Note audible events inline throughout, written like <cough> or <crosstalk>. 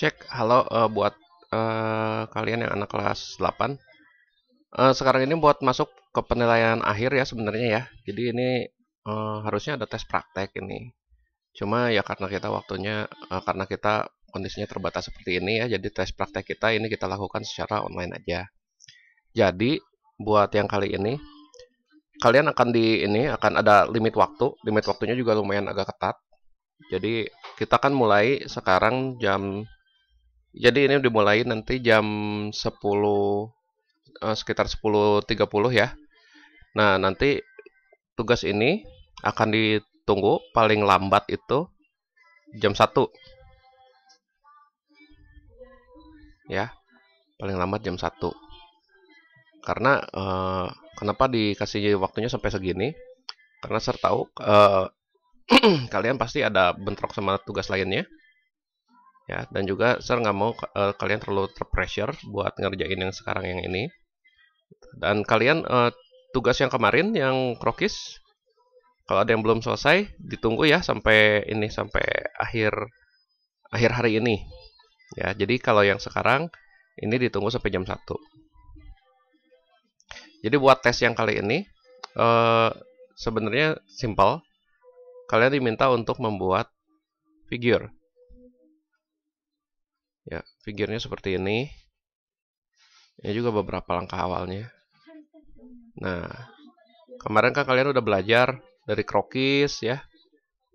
cek halo uh, buat uh, kalian yang anak kelas 8 uh, eh, sekarang ini buat masuk ke penilaian akhir ya sebenarnya ya jadi ini uh, harusnya ada tes praktek ini cuma ya karena kita waktunya uh, karena kita kondisinya terbatas seperti ini ya jadi tes praktek kita ini kita lakukan secara online aja jadi buat yang kali ini kalian akan di ini akan ada limit waktu limit waktunya juga lumayan agak ketat jadi kita kan mulai sekarang jam jadi ini dimulai nanti jam 10 eh, sekitar 10.30 ya. Nah, nanti tugas ini akan ditunggu paling lambat itu jam 1. Ya. Paling lambat jam 1. Karena eh, kenapa dikasih waktunya sampai segini? Karena saya tahu eh, <clears throat> kalian pasti ada bentrok sama tugas lainnya ya dan juga saya nggak mau uh, kalian terlalu terpressure buat ngerjain yang sekarang yang ini dan kalian uh, tugas yang kemarin yang krokis kalau ada yang belum selesai ditunggu ya sampai ini sampai akhir akhir hari ini ya jadi kalau yang sekarang ini ditunggu sampai jam 1 jadi buat tes yang kali ini uh, sebenarnya simple kalian diminta untuk membuat figure Ya, figurnya seperti ini. Ini juga beberapa langkah awalnya. Nah, kemarin kan kalian udah belajar dari krokis ya.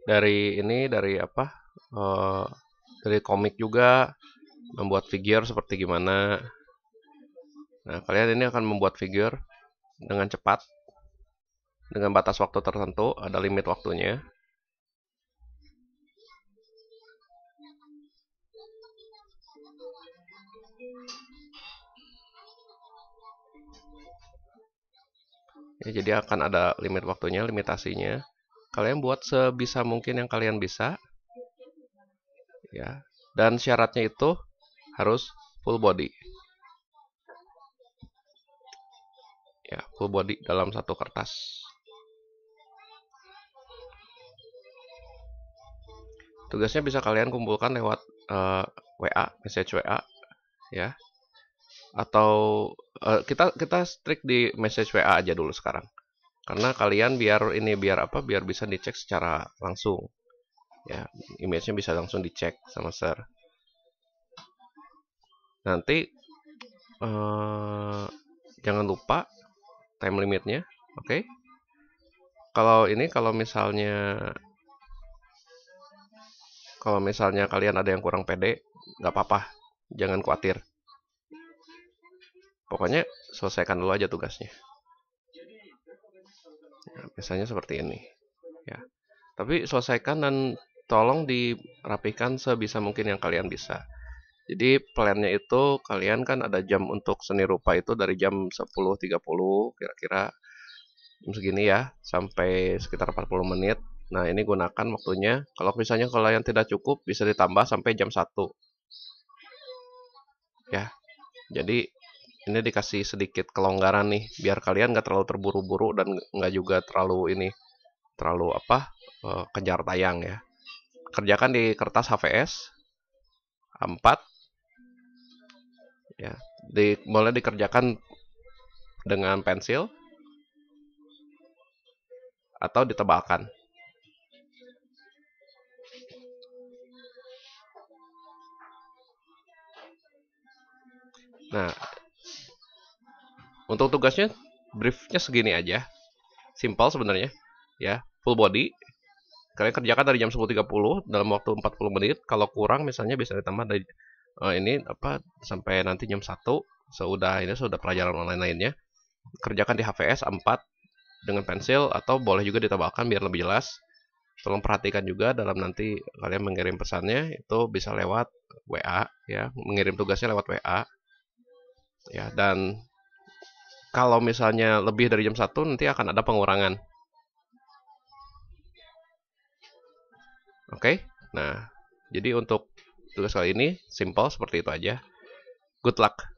Dari ini, dari apa? Uh, dari komik juga membuat figur seperti gimana. Nah, kalian ini akan membuat figur dengan cepat dengan batas waktu tertentu, ada limit waktunya. Ya, jadi akan ada limit waktunya, limitasinya. Kalian buat sebisa mungkin yang kalian bisa. Ya. Dan syaratnya itu harus full body. Ya, full body dalam satu kertas. Tugasnya bisa kalian kumpulkan lewat uh, eh, WA, message WA, ya. Atau uh, kita kita strik di message WA aja dulu sekarang. Karena kalian biar ini biar apa? Biar bisa dicek secara langsung. Ya, image-nya bisa langsung dicek sama ser. Nanti uh, jangan lupa time limitnya, oke? Okay? Kalau ini kalau misalnya kalau misalnya kalian ada yang kurang pede, nggak apa-apa, jangan khawatir. Pokoknya selesaikan dulu aja tugasnya. Nah, ya, misalnya seperti ini, ya. Tapi selesaikan dan tolong dirapikan sebisa mungkin yang kalian bisa. Jadi plannya itu kalian kan ada jam untuk seni rupa itu dari jam 10.30 kira-kira jam segini ya sampai sekitar 40 menit Nah, ini gunakan waktunya. Kalau misalnya kalau tidak cukup bisa ditambah sampai jam 1. Ya. Jadi ini dikasih sedikit kelonggaran nih biar kalian nggak terlalu terburu-buru dan nggak juga terlalu ini terlalu apa eh, kejar tayang ya. Kerjakan di kertas HVS 4 ya. Di, boleh dikerjakan dengan pensil atau ditebalkan. Nah, untuk tugasnya briefnya segini aja. Simple sebenarnya, ya. Full body. Kalian kerjakan dari jam 10.30 dalam waktu 40 menit. Kalau kurang misalnya bisa ditambah dari uh, ini apa sampai nanti jam 1 sudah ini sudah pelajaran online lainnya. Kerjakan di HVS 4 dengan pensil atau boleh juga ditambahkan biar lebih jelas. Tolong perhatikan juga dalam nanti kalian mengirim pesannya itu bisa lewat WA ya, mengirim tugasnya lewat WA ya dan kalau misalnya lebih dari jam 1 nanti akan ada pengurangan. Oke. Okay? Nah, jadi untuk tugas kali ini simple seperti itu aja. Good luck.